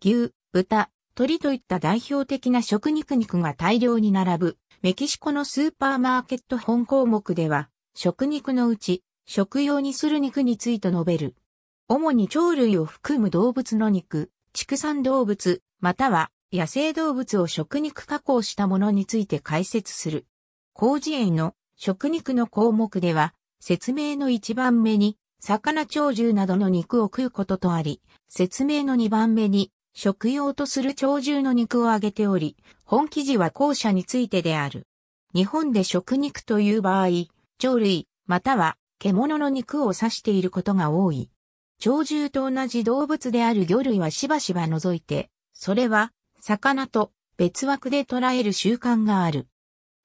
牛、豚、鶏といった代表的な食肉肉が大量に並ぶ、メキシコのスーパーマーケット本項目では、食肉のうち、食用にする肉について述べる。主に鳥類を含む動物の肉、畜産動物、または野生動物を食肉加工したものについて解説する。工事園の食肉の項目では、説明の1番目に、魚鳥獣などの肉を食うこととあり、説明の2番目に、食用とする鳥獣の肉を挙げており、本記事は後者についてである。日本で食肉という場合、鳥類、または獣の肉を指していることが多い。鳥獣と同じ動物である魚類はしばしば除いて、それは魚と別枠で捉える習慣がある。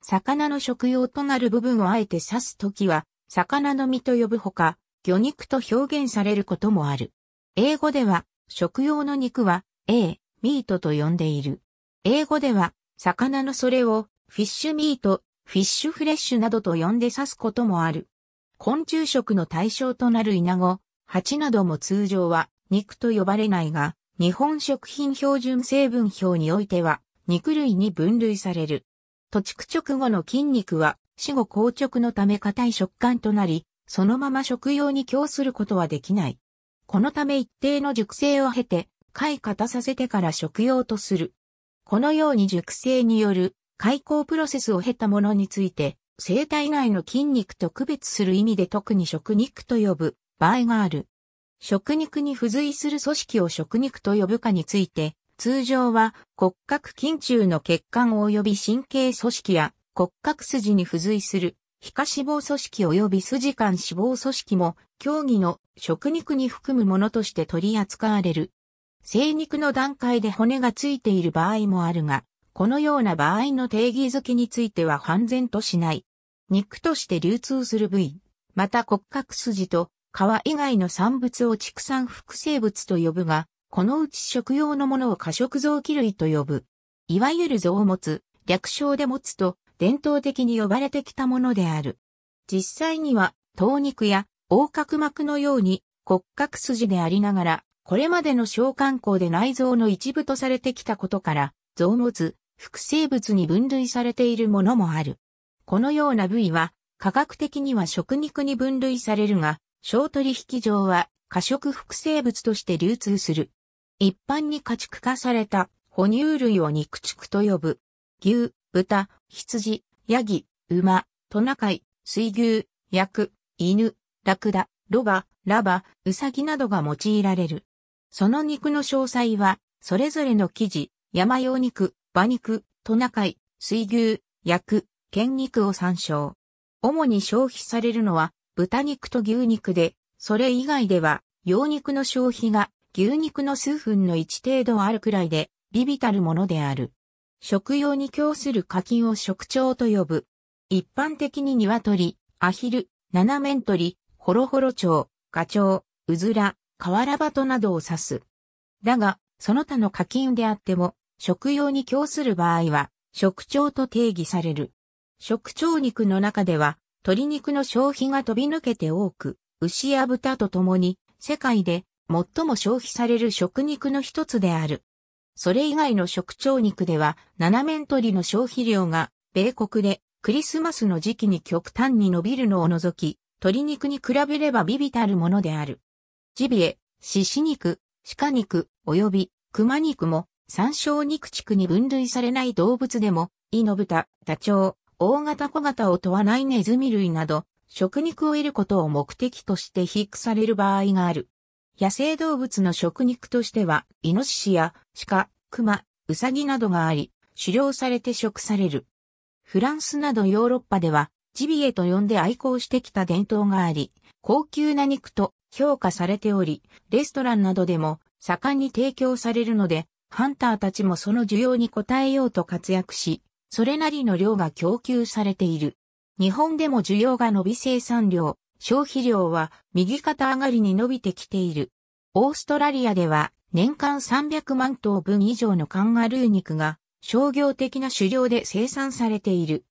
魚の食用となる部分をあえて指すときは、魚の身と呼ぶほか、魚肉と表現されることもある。英語では、食用の肉は、A、ミートと呼んでいる。英語では、魚のそれを、フィッシュミート、フィッシュフレッシュなどと呼んで指すこともある。昆虫食の対象となるイナゴ、蜂なども通常は肉と呼ばれないが、日本食品標準成分表においては肉類に分類される。土地区直後の筋肉は死後硬直のため硬い食感となり、そのまま食用に供することはできない。このため一定の熟成を経て開花させてから食用とする。このように熟成による開口プロセスを経たものについて、生体内の筋肉と区別する意味で特に食肉と呼ぶ場合がある。食肉に付随する組織を食肉と呼ぶかについて、通常は骨格筋中の血管及び神経組織や骨格筋に付随する皮下脂肪組織及び筋間脂肪組織も競技の食肉に含むものとして取り扱われる。生肉の段階で骨がついている場合もあるが、このような場合の定義づけについては判然としない。肉として流通する部位、また骨格筋と皮以外の産物を畜産複製物と呼ぶが、このうち食用のものを過食臓器類と呼ぶ。いわゆる臓物、略称で持つと伝統的に呼ばれてきたものである。実際には、頭肉や横隔膜のように骨格筋でありながら、これまでの小観口で内臓の一部とされてきたことから、臓物、複生物に分類されているものもある。このような部位は、科学的には食肉に分類されるが、小取引上は、過食複生物として流通する。一般に家畜化された哺乳類を肉畜と呼ぶ。牛、豚、羊、ヤギ、馬、トナカイ、水牛、薬、犬、ラクダ、ロバ、ラバ、ウサギなどが用いられる。その肉の詳細は、それぞれの生地、山用肉、馬肉、トナカイ、水牛、薬、剣肉を参照。主に消費されるのは、豚肉と牛肉で、それ以外では、羊肉の消費が牛肉の数分の1程度あるくらいで、微々たるものである。食用に供する課金を食鳥と呼ぶ。一般的に鶏、アヒル、七面鳥、ホロホロ鳥、ガチョウ、ウズラ、瓦鳩などを指す。だが、その他の課金であっても、食用に供する場合は、食鳥と定義される。食鳥肉の中では、鶏肉の消費が飛び抜けて多く、牛や豚と共に、世界で最も消費される食肉の一つである。それ以外の食鳥肉では、七面鳥の消費量が、米国でクリスマスの時期に極端に伸びるのを除き、鶏肉に比べれば微々たるものである。ジビエ、獅子肉、鹿肉、及び熊肉も、山椒肉地区に分類されない動物でも、イノブタ、ダチョウ、大型小型を問わないネズミ類など、食肉を得ることを目的として肥育される場合がある。野生動物の食肉としては、イノシシや鹿、マ、ウサギなどがあり、狩猟されて食される。フランスなどヨーロッパでは、ジビエと呼んで愛好してきた伝統があり、高級な肉と評価されており、レストランなどでも盛んに提供されるので、ハンターたちもその需要に応えようと活躍し、それなりの量が供給されている。日本でも需要が伸び生産量、消費量は右肩上がりに伸びてきている。オーストラリアでは年間300万頭分以上のカンガルー肉が商業的な狩猟で生産されている。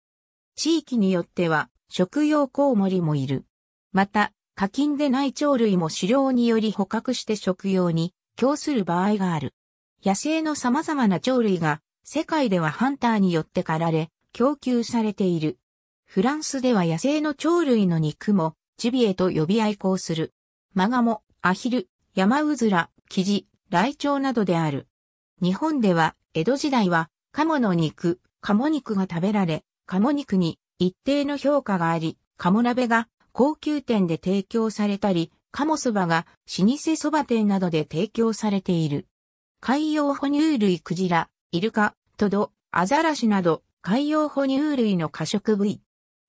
地域によっては食用コウモリもいる。また、課金でない鳥類も狩猟により捕獲して食用に供する場合がある。野生の様々な鳥類が世界ではハンターによって狩られ供給されている。フランスでは野生の鳥類の肉もジビエと呼び愛好する。マガモ、アヒル、ヤマウズラ、キジ、ライチョウなどである。日本では江戸時代は鴨の肉、鴨肉が食べられ、鴨肉に一定の評価があり、鴨鍋が高級店で提供されたり、鴨そばが老舗蕎麦店などで提供されている。海洋哺乳類クジラ、イルカ、トド、アザラシなど海洋哺乳類の過食部位。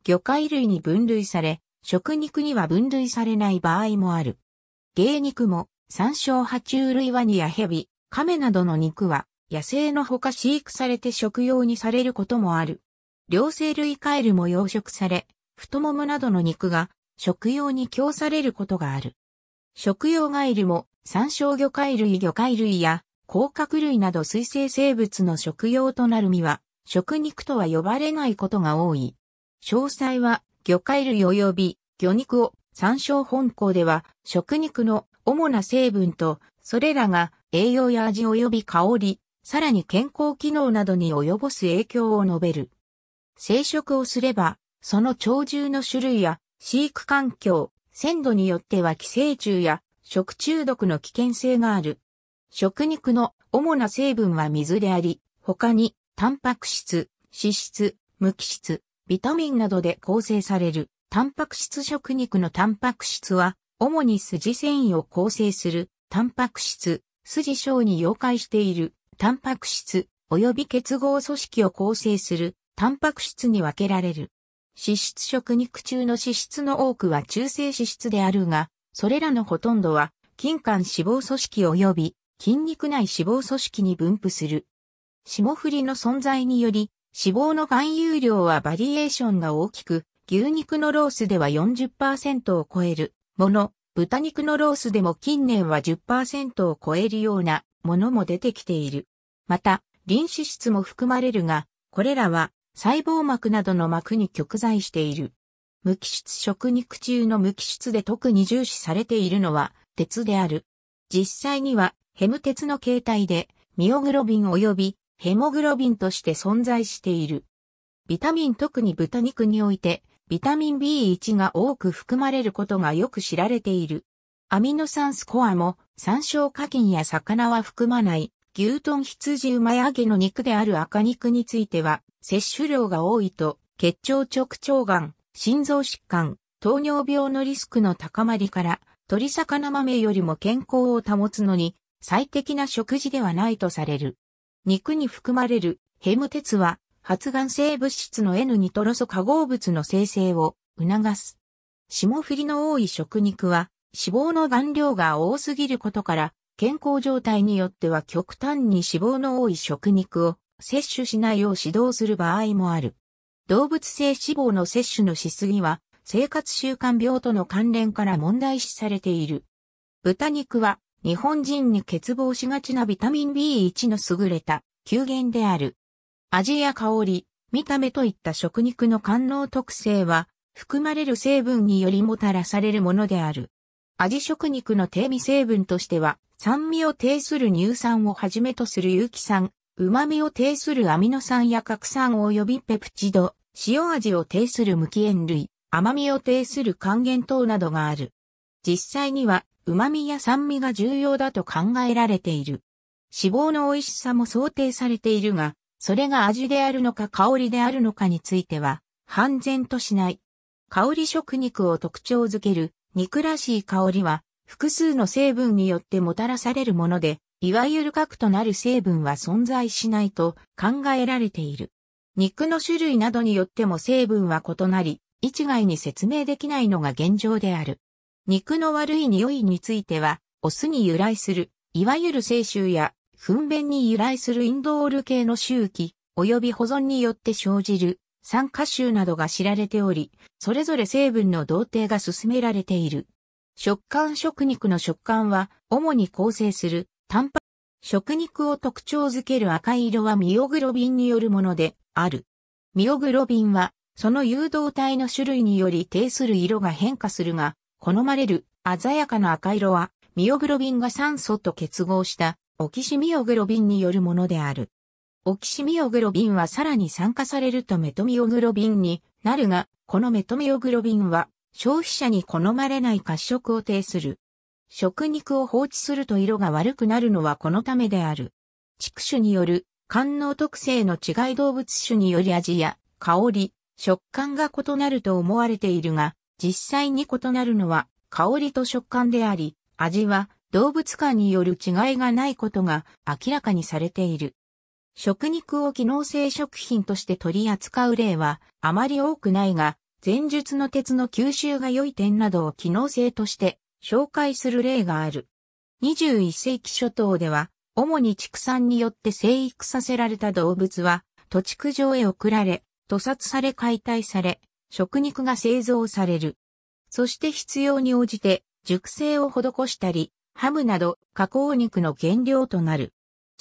魚介類に分類され、食肉には分類されない場合もある。芸肉も、山椒爬虫類ワニやビ、亀などの肉は、野生のほか飼育されて食用にされることもある。両生類カエルも養殖され、太ももなどの肉が食用に供されることがある。食用ガイルも、山椒魚介類魚介類や、甲殻類など水生生物の食用となる実は、食肉とは呼ばれないことが多い。詳細は、魚介類及び魚肉を山椒本校では、食肉の主な成分と、それらが栄養や味及び香り、さらに健康機能などに及ぼす影響を述べる。生食をすれば、その鳥獣の種類や飼育環境、鮮度によっては寄生虫や食中毒の危険性がある。食肉の主な成分は水であり、他にタンパク質、脂質、無機質、ビタミンなどで構成される。タンパク質食肉のタンパク質は、主に筋繊維を構成するタンパク質、筋症に溶解しているタンパク質、及び結合組織を構成するタンパク質に分けられる。脂質食肉中の脂質の多くは中性脂質であるが、それらのほとんどは、筋間脂肪組織及び筋肉内脂肪組織に分布する。霜降りの存在により、脂肪の含有量はバリエーションが大きく、牛肉のロースでは40%を超えるもの、豚肉のロースでも近年は10%を超えるようなものも出てきている。また、臨脂質も含まれるが、これらは細胞膜などの膜に極在している。無機質食肉中の無機質で特に重視されているのは鉄である。実際にはヘム鉄の形態でミオグロビン及びヘモグロビンとして存在している。ビタミン特に豚肉においてビタミン B1 が多く含まれることがよく知られている。アミノ酸スコアも山椒花菌や魚は含まない牛豚羊馬揚げの肉である赤肉については、摂取量が多いと、血腸直腸癌、心臓疾患、糖尿病のリスクの高まりから、鳥魚豆よりも健康を保つのに、最適な食事ではないとされる。肉に含まれるヘム鉄は、発がん性物質の N ニトロ素化合物の生成を促す。霜降りの多い食肉は、脂肪の含量が多すぎることから、健康状態によっては極端に脂肪の多い食肉を摂取しないよう指導する場合もある。動物性脂肪の摂取のしすぎは生活習慣病との関連から問題視されている。豚肉は日本人に欠乏しがちなビタミン B1 の優れた急減である。味や香り、見た目といった食肉の官能特性は含まれる成分によりもたらされるものである。味食肉の低味成分としては、酸味を呈する乳酸をはじめとする有機酸、旨味を呈するアミノ酸や核酸及びペプチド、塩味を呈する無機塩類、甘味を呈する還元等などがある。実際には、旨味や酸味が重要だと考えられている。脂肪の美味しさも想定されているが、それが味であるのか香りであるのかについては、判然としない。香り食肉を特徴づける憎らしい香りは、複数の成分によってもたらされるもので、いわゆる核となる成分は存在しないと考えられている。肉の種類などによっても成分は異なり、一概に説明できないのが現状である。肉の悪い匂いについては、オスに由来する、いわゆる清臭や、糞便に由来するインドール系の周期、及び保存によって生じる酸化臭などが知られており、それぞれ成分の同定が進められている。食感食肉の食感は、主に構成する、タンパ食肉を特徴づける赤色はミオグロビンによるものである。ミオグロビンは、その誘導体の種類により定する色が変化するが、好まれる鮮やかな赤色は、ミオグロビンが酸素と結合したオキシミオグロビンによるものである。オキシミオグロビンはさらに酸化されるとメトミオグロビンになるが、このメトミオグロビンは消費者に好まれない褐色を呈する。食肉を放置すると色が悪くなるのはこのためである。畜種による官能特性の違い動物種により味や香り、食感が異なると思われているが、実際に異なるのは香りと食感であり、味は動物間による違いがないことが明らかにされている。食肉を機能性食品として取り扱う例はあまり多くないが、前述の鉄の吸収が良い点などを機能性として紹介する例がある。21世紀初頭では、主に畜産によって生育させられた動物は、土地区上へ送られ、屠殺され解体され、食肉が製造される。そして必要に応じて、熟成を施したり、ハムなど加工肉の原料となる。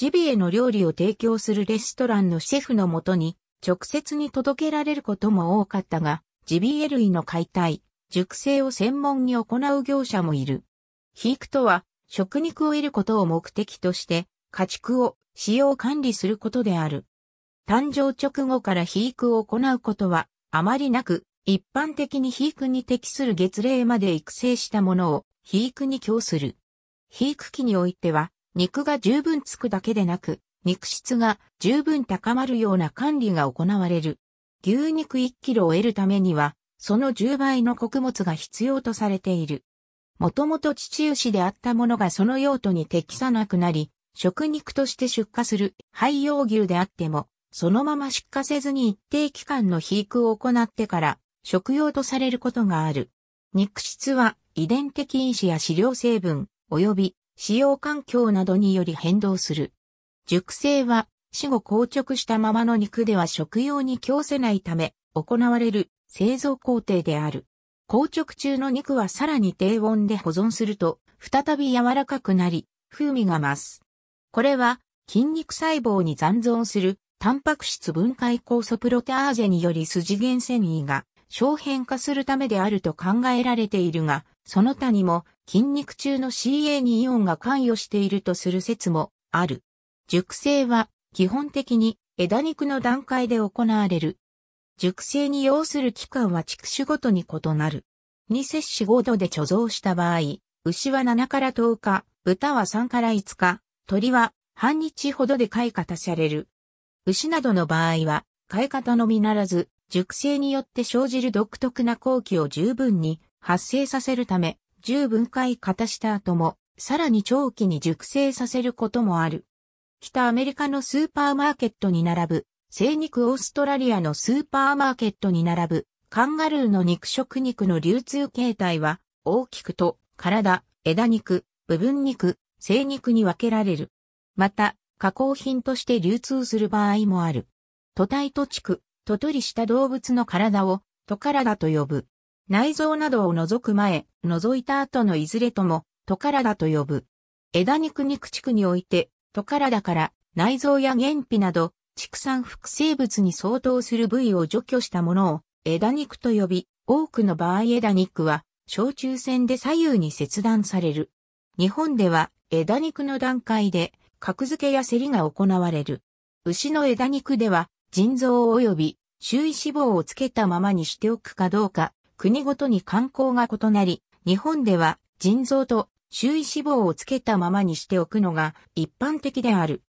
ジビエの料理を提供するレストランのシェフのもとに直接に届けられることも多かったが、ジビエ類の解体、熟成を専門に行う業者もいる。肥育とは、食肉を得ることを目的として、家畜を使用管理することである。誕生直後から肥育を行うことは、あまりなく、一般的に肥育に適する月齢まで育成したものを、肥育に供する。肥育期においては、肉が十分つくだけでなく、肉質が十分高まるような管理が行われる。牛肉1キロを得るためには、その10倍の穀物が必要とされている。もともと父牛であったものがその用途に適さなくなり、食肉として出荷する廃用牛であっても、そのまま出荷せずに一定期間の肥育を行ってから、食用とされることがある。肉質は遺伝的因子や飼料成分、及び使用環境などにより変動する。熟成は死後硬直したままの肉では食用に供せないため行われる製造工程である。硬直中の肉はさらに低温で保存すると再び柔らかくなり風味が増す。これは筋肉細胞に残存するタンパク質分解酵素プロテアーゼにより筋原繊維が小変化するためであると考えられているが、その他にも筋肉中の CA にイオンが関与しているとする説もある。熟成は基本的に枝肉の段階で行われる。熟成に要する期間は畜種ごとに異なる。2摂氏5度で貯蔵した場合、牛は7から10日、豚は3から5日、鳥は半日ほどで飼い方される。牛などの場合は、飼い方のみならず、熟成によって生じる独特な後期を十分に発生させるため、十分解型した後も、さらに長期に熟成させることもある。北アメリカのスーパーマーケットに並ぶ、精肉オーストラリアのスーパーマーケットに並ぶ、カンガルーの肉食肉の流通形態は、大きくと、体、枝肉、部分肉、精肉に分けられる。また、加工品として流通する場合もある。都体と地区、都取した動物の体を、都体と呼ぶ。内臓などを除く前、除いた後のいずれとも、トカラダと呼ぶ。枝肉肉地区において、トカラダから内臓や原皮など、畜産複生物に相当する部位を除去したものを枝肉と呼び、多くの場合枝肉は、小中線で左右に切断される。日本では枝肉の段階で格付けや競りが行われる。牛の枝肉では腎臓及び周囲脂肪をつけたままにしておくかどうか国ごとに観光が異なり、日本では腎臓と周囲脂肪をつけたままにしておくのが一般的である。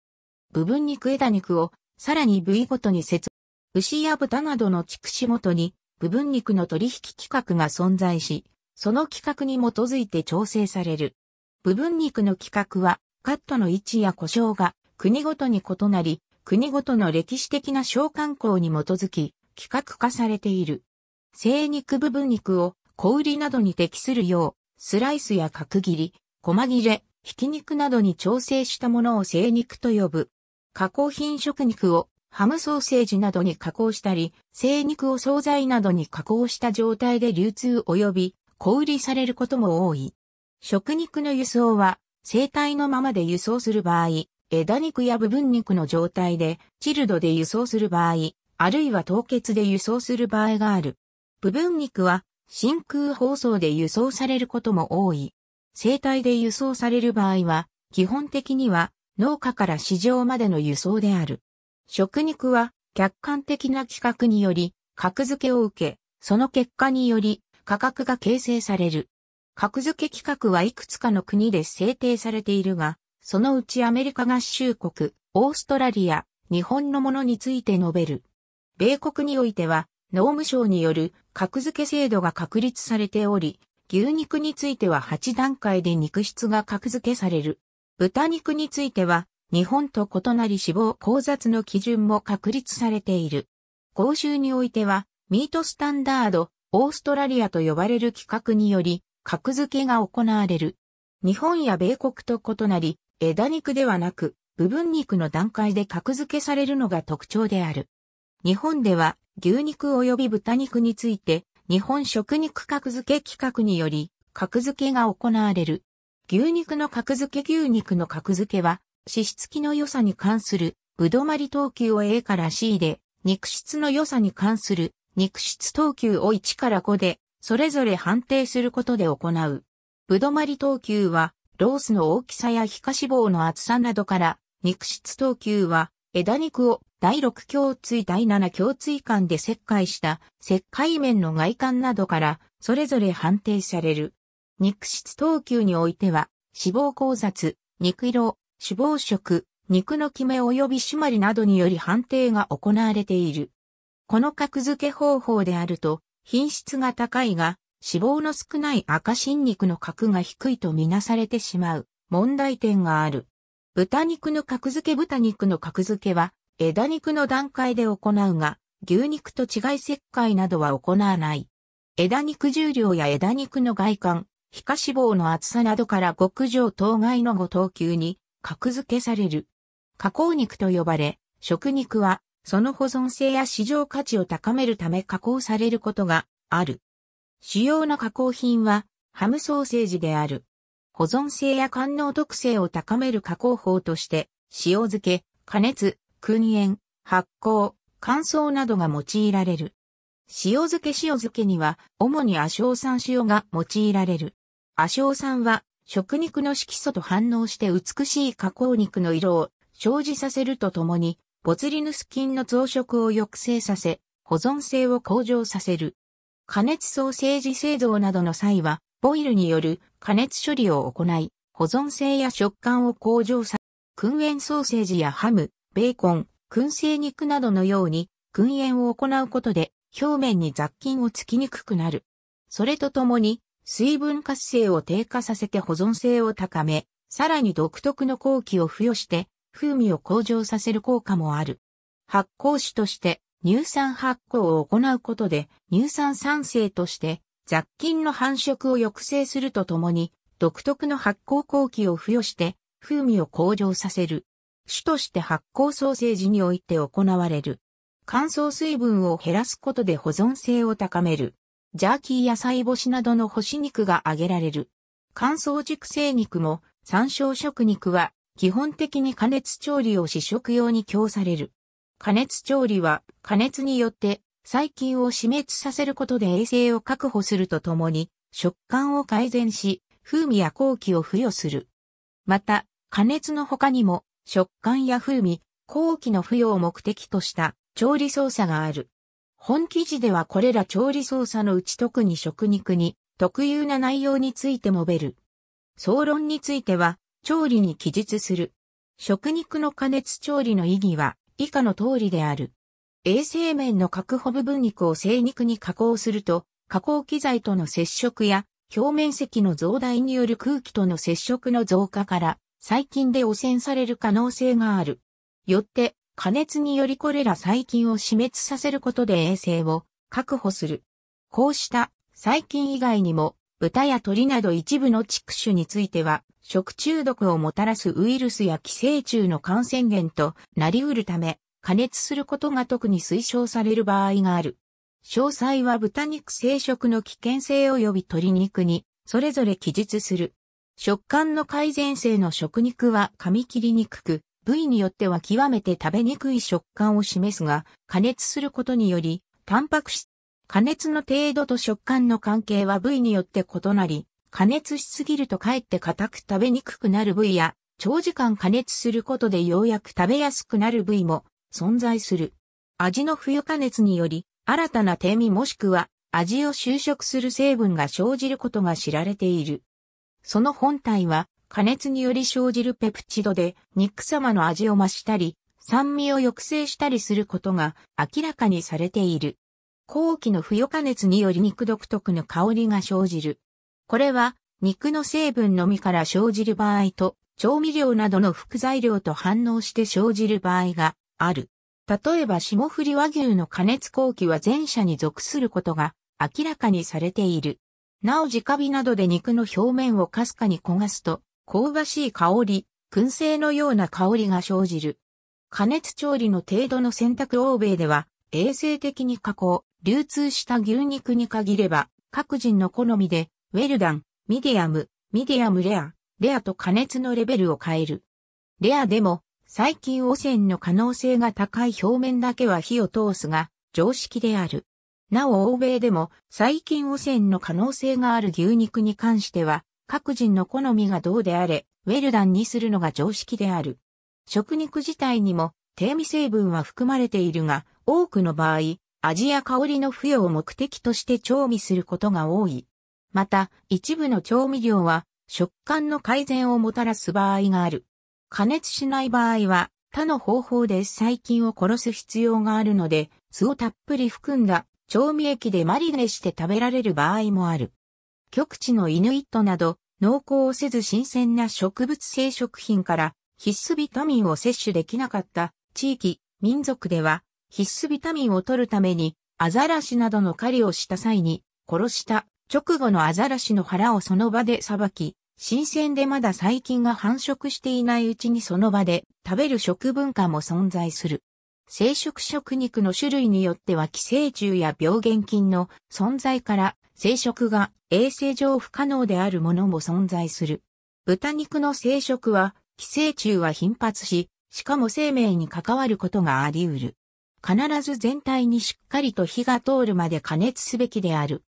部分肉枝肉をさらに部位ごとに節、牛や豚などの畜種ごとに部分肉の取引規格が存在し、その規格に基づいて調整される。部分肉の規格はカットの位置や故障が国ごとに異なり、国ごとの歴史的な小観光に基づき、規格化されている。生肉部分肉を小売りなどに適するよう、スライスや角切り、細切れ、ひき肉などに調整したものを生肉と呼ぶ。加工品食肉をハムソーセージなどに加工したり、生肉を惣菜などに加工した状態で流通及び小売りされることも多い。食肉の輸送は生体のままで輸送する場合、枝肉や部分肉の状態でチルドで輸送する場合、あるいは凍結で輸送する場合がある。部分肉は真空包装で輸送されることも多い。生体で輸送される場合は、基本的には農家から市場までの輸送である。食肉は客観的な規格により、格付けを受け、その結果により価格が形成される。格付け規格はいくつかの国で制定されているが、そのうちアメリカ合衆国、オーストラリア、日本のものについて述べる。米国においては、農務省による格付け制度が確立されており、牛肉については8段階で肉質が格付けされる。豚肉については、日本と異なり脂肪交雑の基準も確立されている。公衆においては、ミートスタンダード、オーストラリアと呼ばれる規格により、格付けが行われる。日本や米国と異なり、枝肉ではなく、部分肉の段階で格付けされるのが特徴である。日本では、牛肉及び豚肉について、日本食肉格付け企画により、格付けが行われる。牛肉の格付け牛肉の格付けは、脂質期の良さに関する、ぶどまり等級を A から C で、肉質の良さに関する、肉質等級を1から5で、それぞれ判定することで行う。ぶどまり等級は、ロースの大きさや皮下脂肪の厚さなどから、肉質等級は、枝肉を第6胸椎第7胸椎間で切開した切開面の外観などからそれぞれ判定される。肉質等級においては脂肪交雑、肉色、脂肪色、肉のキメ及び締まりなどにより判定が行われている。この格付け方法であると品質が高いが脂肪の少ない赤新肉の格が低いとみなされてしまう問題点がある。豚肉の格付け豚肉の格付けは、枝肉の段階で行うが、牛肉と違い切開などは行わない。枝肉重量や枝肉の外観、皮下脂肪の厚さなどから極上当該のご等級に格付けされる。加工肉と呼ばれ、食肉はその保存性や市場価値を高めるため加工されることがある。主要な加工品はハムソーセージである。保存性や官能特性を高める加工法として、塩漬け、加熱、燻煙、発酵、乾燥などが用いられる。塩漬け塩漬けには、主に亜硝酸塩が用いられる。亜硝酸は、食肉の色素と反応して美しい加工肉の色を生じさせるとともに、ボツリヌス菌の増殖を抑制させ、保存性を向上させる。加熱ソーセージ製造などの際は、ボイルによる加熱処理を行い、保存性や食感を向上さ、燻煙ソーセージやハム、ベーコン、燻製肉などのように、燻煙を行うことで、表面に雑菌をつきにくくなる。それとともに、水分活性を低下させて保存性を高め、さらに独特の後期を付与して、風味を向上させる効果もある。発酵酒として、乳酸発酵を行うことで、乳酸酸性として、雑菌の繁殖を抑制するとともに、独特の発酵後期を付与して、風味を向上させる。主として発酵ソーセージにおいて行われる。乾燥水分を減らすことで保存性を高める。ジャーキーや菜干しなどの干し肉が揚げられる。乾燥熟成肉も、山椒食肉は、基本的に加熱調理を試食用に供される。加熱調理は、加熱によって細菌を死滅させることで衛生を確保するとともに、食感を改善し、風味や後期を付与する。また、加熱の他にも、食感や風味、後期の付与を目的とした調理操作がある。本記事ではこれら調理操作のうち特に食肉に特有な内容について述べる。総論については、調理に記述する。食肉の加熱調理の意義は以下の通りである。衛生面の確保部分肉を精肉に加工すると、加工機材との接触や、表面積の増大による空気との接触の増加から、細菌で汚染される可能性がある。よって、加熱によりこれら細菌を死滅させることで衛生を確保する。こうした細菌以外にも、豚や鳥など一部の畜種については、食中毒をもたらすウイルスや寄生虫の感染源となりうるため、加熱することが特に推奨される場合がある。詳細は豚肉生食の危険性及び鶏肉に、それぞれ記述する。食感の改善性の食肉は噛み切りにくく、部位によっては極めて食べにくい食感を示すが、加熱することにより、タンパク質、加熱の程度と食感の関係は部位によって異なり、加熱しすぎるとかえって硬く食べにくくなる部位や、長時間加熱することでようやく食べやすくなる部位も存在する。味の付与加熱により、新たな甜味もしくは味を収縮する成分が生じることが知られている。その本体は加熱により生じるペプチドで肉様の味を増したり、酸味を抑制したりすることが明らかにされている。後期の付与加熱により肉独特の香りが生じる。これは肉の成分のみから生じる場合と調味料などの副材料と反応して生じる場合がある。例えば霜降り和牛の加熱後期は前者に属することが明らかにされている。なお直火などで肉の表面をかすかに焦がすと香ばしい香り、燻製のような香りが生じる。加熱調理の程度の選択欧米では衛生的に加工、流通した牛肉に限れば各人の好みでウェルダン、ミディアム、ミディアムレア、レアと加熱のレベルを変える。レアでも細菌汚染の可能性が高い表面だけは火を通すが、常識である。なお欧米でも細菌汚染の可能性がある牛肉に関しては、各人の好みがどうであれ、ウェルダンにするのが常識である。食肉自体にも低味成分は含まれているが、多くの場合、味や香りの付与を目的として調味することが多い。また、一部の調味料は食感の改善をもたらす場合がある。加熱しない場合は、他の方法で細菌を殺す必要があるので、酢をたっぷり含んだ調味液でマリネして食べられる場合もある。極地のイヌイットなど、濃厚をせず新鮮な植物性食品から必須ビタミンを摂取できなかった地域、民族では必須ビタミンを取るためにアザラシなどの狩りをした際に殺した直後のアザラシの腹をその場でさばき新鮮でまだ細菌が繁殖していないうちにその場で食べる食文化も存在する。生殖食肉の種類によっては寄生虫や病原菌の存在から生殖が衛生上不可能であるものも存在する。豚肉の生殖は寄生虫は頻発し、しかも生命に関わることがあり得る。必ず全体にしっかりと火が通るまで加熱すべきである。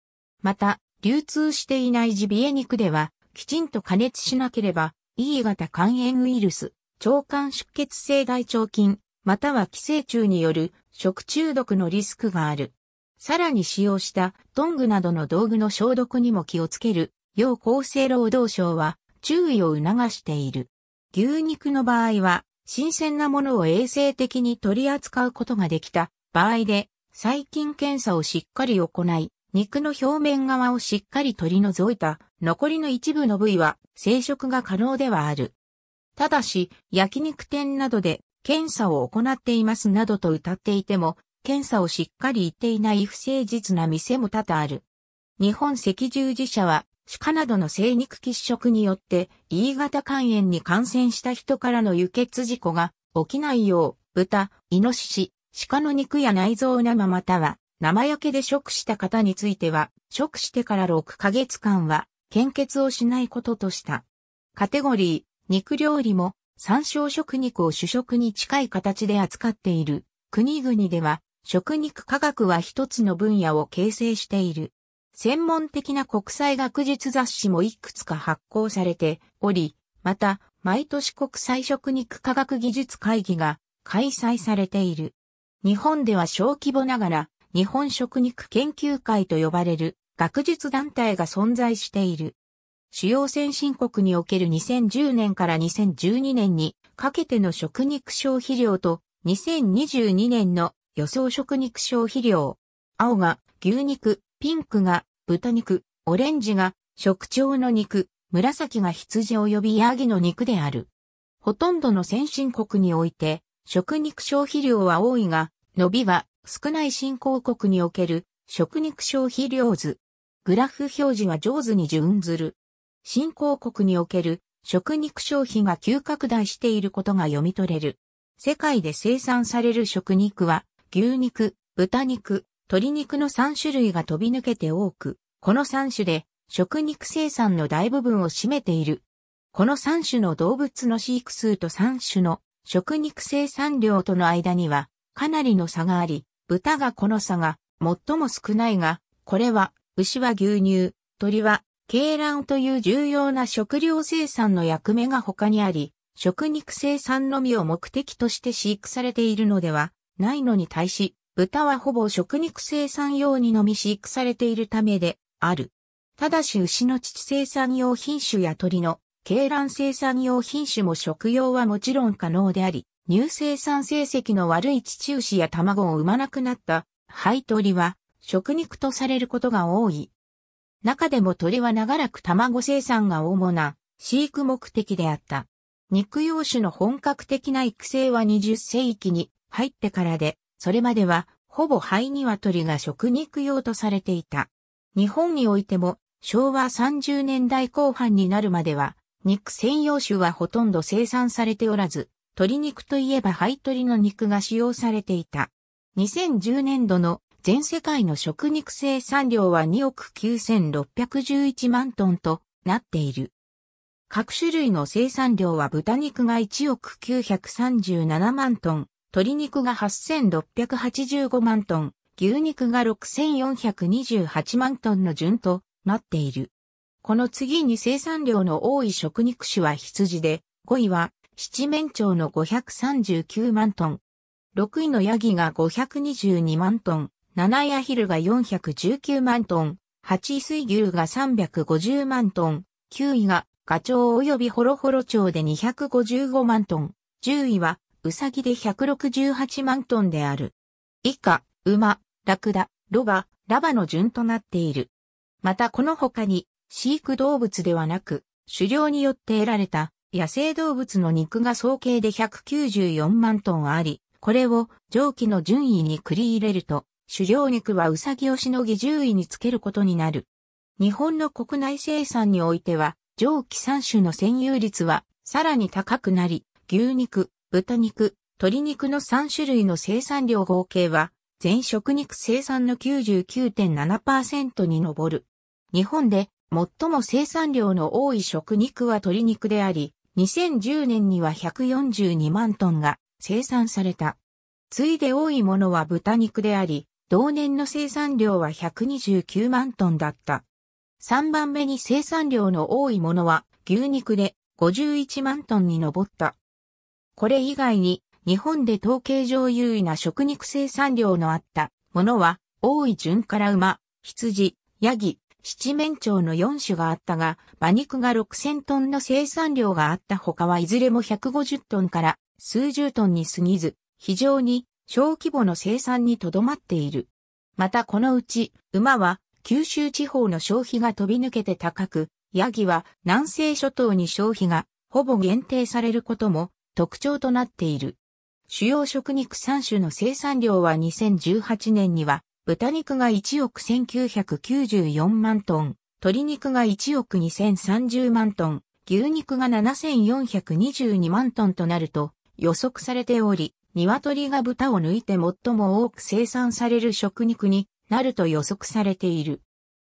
また、流通していないジビエ肉では、きちんと加熱しなければ、E 型肝炎ウイルス、腸管出血性大腸菌、または寄生虫による食中毒のリスクがある。さらに使用したトングなどの道具の消毒にも気をつける、要厚生労働省は注意を促している。牛肉の場合は、新鮮なものを衛生的に取り扱うことができた場合で、細菌検査をしっかり行い、肉の表面側をしっかり取り除いた残りの一部の部位は生食が可能ではある。ただし、焼肉店などで検査を行っていますなどと謳っていても、検査をしっかり言っていない不誠実な店も多々ある。日本赤十字社は、鹿などの生肉喫食によって、E 型肝炎に感染した人からの輸血事故が起きないよう、豚、イノシシ、鹿の肉や内臓生または、生焼けで食した方については、食してから6ヶ月間は、献血をしないこととした。カテゴリー、肉料理も、山椒食肉を主食に近い形で扱っている。国々では、食肉科学は一つの分野を形成している。専門的な国際学術雑誌もいくつか発行されており、また、毎年国際食肉科学技術会議が開催されている。日本では小規模ながら、日本食肉研究会と呼ばれる学術団体が存在している。主要先進国における2010年から2012年にかけての食肉消費量と2022年の予想食肉消費量。青が牛肉、ピンクが豚肉、オレンジが食腸の肉、紫が羊及びヤギの肉である。ほとんどの先進国において食肉消費量は多いが、伸びは少ない新興国における食肉消費量図。グラフ表示が上手に順ずる。新興国における食肉消費が急拡大していることが読み取れる。世界で生産される食肉は牛肉、豚肉、鶏肉の3種類が飛び抜けて多く、この3種で食肉生産の大部分を占めている。この3種の動物の飼育数と3種の食肉生産量との間にはかなりの差があり、豚がこの差が最も少ないが、これは牛は牛乳、鳥は鶏卵という重要な食料生産の役目が他にあり、食肉生産のみを目的として飼育されているのではないのに対し、豚はほぼ食肉生産用にのみ飼育されているためである。ただし牛の乳生産用品種や鳥の鶏卵生産用品種も食用はもちろん可能であり、乳生産成績の悪い父牛や卵を産まなくなった、灰鳥は、食肉とされることが多い。中でも鳥は長らく卵生産が主な、飼育目的であった。肉用種の本格的な育成は20世紀に入ってからで、それまでは、ほぼ灰鶏が食肉用とされていた。日本においても、昭和30年代後半になるまでは、肉専用種はほとんど生産されておらず、鶏肉といえば灰鶏の肉が使用されていた。2010年度の全世界の食肉生産量は2億9611万トンとなっている。各種類の生産量は豚肉が1億937万トン、鶏肉が8685万トン、牛肉が6428万トンの順となっている。この次に生産量の多い食肉種は羊で、5位は七面鳥の539万トン。6位のヤギが522万トン。7位アヒルが419万トン。8位水牛が350万トン。9位がガチョウ及びホロホロ鳥で255万トン。10位はウサギで168万トンである。以下、馬、ラクダ、ロバ、ラバの順となっている。またこの他に、飼育動物ではなく、狩猟によって得られた野生動物の肉が総計で194万トンあり、これを上記の順位に繰り入れると、狩猟肉はうさぎをしのぎ10位につけることになる。日本の国内生産においては、上記3種の占有率はさらに高くなり、牛肉、豚肉、鶏肉の3種類の生産量合計は、全食肉生産の99.7%に上る。日本で最も生産量の多い食肉は鶏肉であり、2010年には142万トンが生産された。ついで多いものは豚肉であり、同年の生産量は129万トンだった。3番目に生産量の多いものは牛肉で51万トンに上った。これ以外に日本で統計上優位な食肉生産量のあったものは多い順から馬、羊、ヤギ、七面鳥の4種があったが、馬肉が6000トンの生産量があった他はいずれも150トンから数十トンに過ぎず、非常に小規模の生産にとどまっている。またこのうち、馬は九州地方の消費が飛び抜けて高く、ヤギは南西諸島に消費がほぼ限定されることも特徴となっている。主要食肉3種の生産量は2018年には豚肉が1億1994万トン、鶏肉が1億2030万トン、牛肉が7422万トンとなると予測されており、鶏が豚を抜いて最も多く生産される食肉になると予測されている。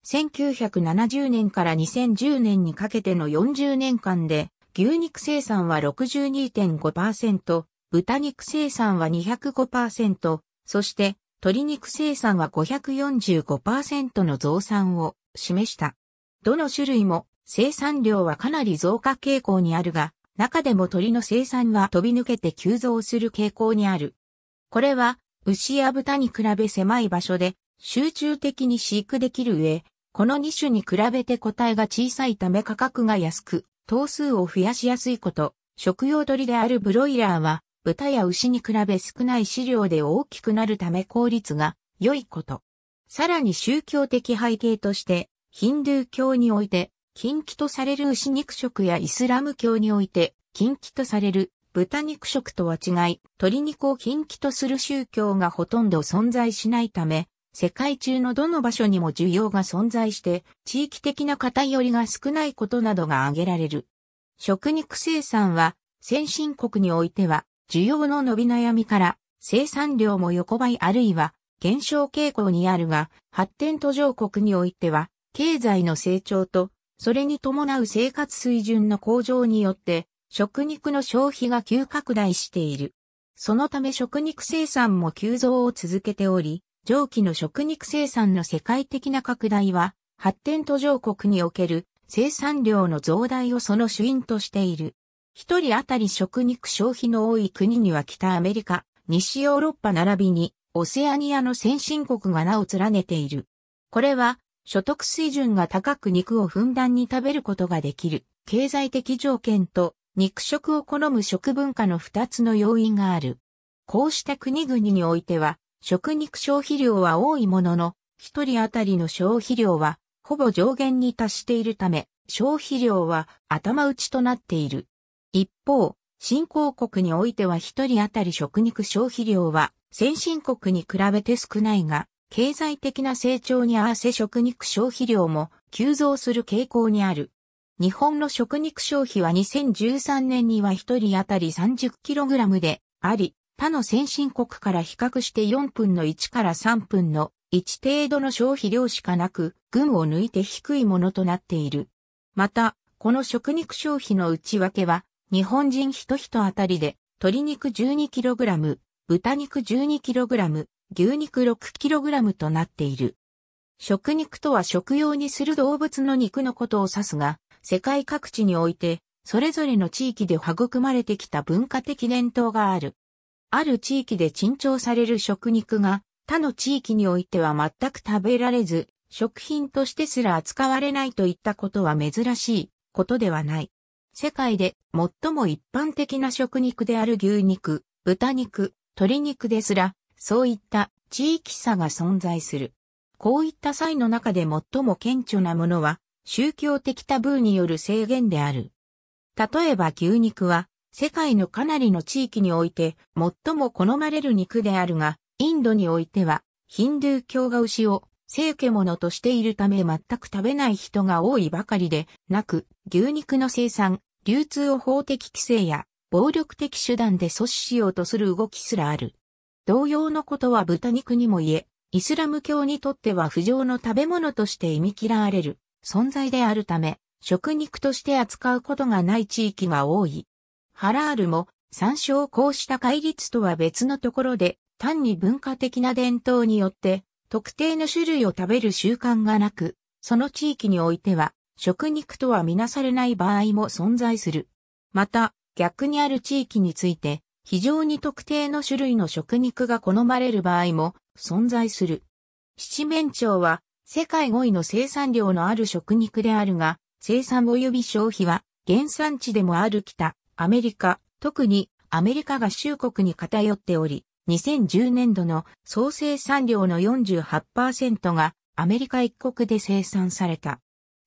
1970年から2010年にかけての40年間で、牛肉生産は62.5%、豚肉生産は205%、そして鶏肉生産は545%の増産を示した。どの種類も生産量はかなり増加傾向にあるが、中でも鶏の生産は飛び抜けて急増する傾向にある。これは、牛や豚に比べ狭い場所で、集中的に飼育できる上、この2種に比べて個体が小さいため価格が安く、頭数を増やしやすいこと、食用鳥であるブロイラーは、豚や牛に比べ少ない飼料で大きくなるため効率が良いこと。さらに宗教的背景として、ヒンドゥー教において、禁忌とされる牛肉食やイスラム教において、禁忌とされる豚肉食とは違い、鶏肉を禁忌とする宗教がほとんど存在しないため、世界中のどの場所にも需要が存在して、地域的な偏りが少ないことなどが挙げられる。食肉生産は、先進国においては、需要の伸び悩みから生産量も横ばいあるいは減少傾向にあるが、発展途上国においては、経済の成長と、それに伴う生活水準の向上によって、食肉の消費が急拡大している。そのため食肉生産も急増を続けており、上記の食肉生産の世界的な拡大は、発展途上国における生産量の増大をその主因としている。一人当たり食肉消費の多い国には北アメリカ、西ヨーロッパ並びにオセアニアの先進国が名を連ねている。これは所得水準が高く肉をふんだんに食べることができる経済的条件と肉食を好む食文化の二つの要因がある。こうした国々においては食肉消費量は多いものの一人当たりの消費量はほぼ上限に達しているため消費量は頭打ちとなっている。一方、新興国においては一人当たり食肉消費量は先進国に比べて少ないが、経済的な成長に合わせ食肉消費量も急増する傾向にある。日本の食肉消費は2013年には一人当たり 30kg であり、他の先進国から比較して4分の1から3分の1程度の消費量しかなく、群を抜いて低いものとなっている。また、この食肉消費の内訳は、日本人一人当たりで、鶏肉 12kg、豚肉 12kg、牛肉 6kg となっている。食肉とは食用にする動物の肉のことを指すが、世界各地において、それぞれの地域で育まれてきた文化的伝統がある。ある地域で珍重される食肉が、他の地域においては全く食べられず、食品としてすら扱われないといったことは珍しいことではない。世界で最も一般的な食肉である牛肉、豚肉、鶏肉ですら、そういった地域差が存在する。こういった際の中で最も顕著なものは、宗教的タブーによる制限である。例えば牛肉は、世界のかなりの地域において最も好まれる肉であるが、インドにおいては、ヒンドゥー教が牛を生物としているため全く食べない人が多いばかりでなく、牛肉の生産、流通を法的規制や暴力的手段で阻止しようとする動きすらある。同様のことは豚肉にも言え、イスラム教にとっては不浄の食べ物として忌み嫌われる存在であるため、食肉として扱うことがない地域が多い。ハラールも、参照こうした戒律とは別のところで、単に文化的な伝統によって特定の種類を食べる習慣がなく、その地域においては、食肉とはみなされない場合も存在する。また、逆にある地域について、非常に特定の種類の食肉が好まれる場合も存在する。七面鳥は、世界5位の生産量のある食肉であるが、生産及び消費は、原産地でもある北、アメリカ、特にアメリカ合衆国に偏っており、2010年度の総生産量の48%がアメリカ一国で生産された。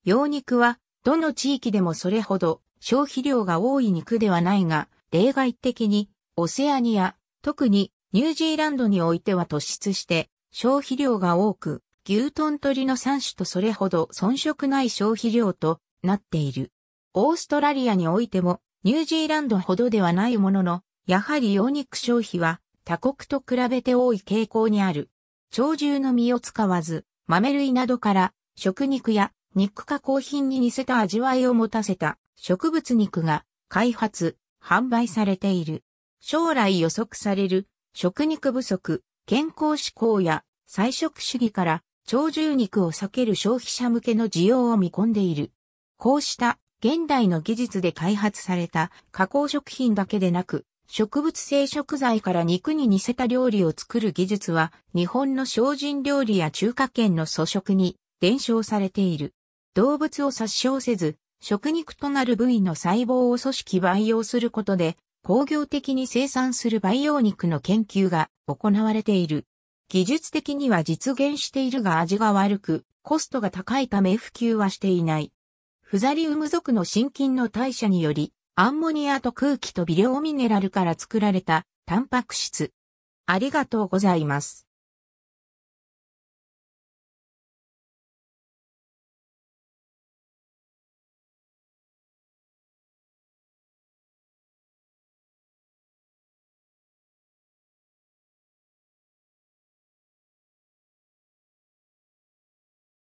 羊肉はどの地域でもそれほど消費量が多い肉ではないが、例外的にオセアニア、特にニュージーランドにおいては突出して消費量が多く、牛トン鶏の産種とそれほど遜色ない消費量となっている。オーストラリアにおいてもニュージーランドほどではないものの、やはり羊肉消費は他国と比べて多い傾向にある。鳥獣の実を使わず、豆類などから食肉や肉加工品に似せた味わいを持たせた植物肉が開発、販売されている。将来予測される食肉不足、健康志向や菜食主義から鳥獣肉を避ける消費者向けの需要を見込んでいる。こうした現代の技術で開発された加工食品だけでなく、植物性食材から肉に似せた料理を作る技術は、日本の精進料理や中華圏の素食に伝承されている。動物を殺傷せず、食肉となる部位の細胞を組織培養することで、工業的に生産する培養肉の研究が行われている。技術的には実現しているが味が悪く、コストが高いため普及はしていない。フザリウム族の心筋の代謝により、アンモニアと空気と微量ミネラルから作られたタンパク質。ありがとうございます。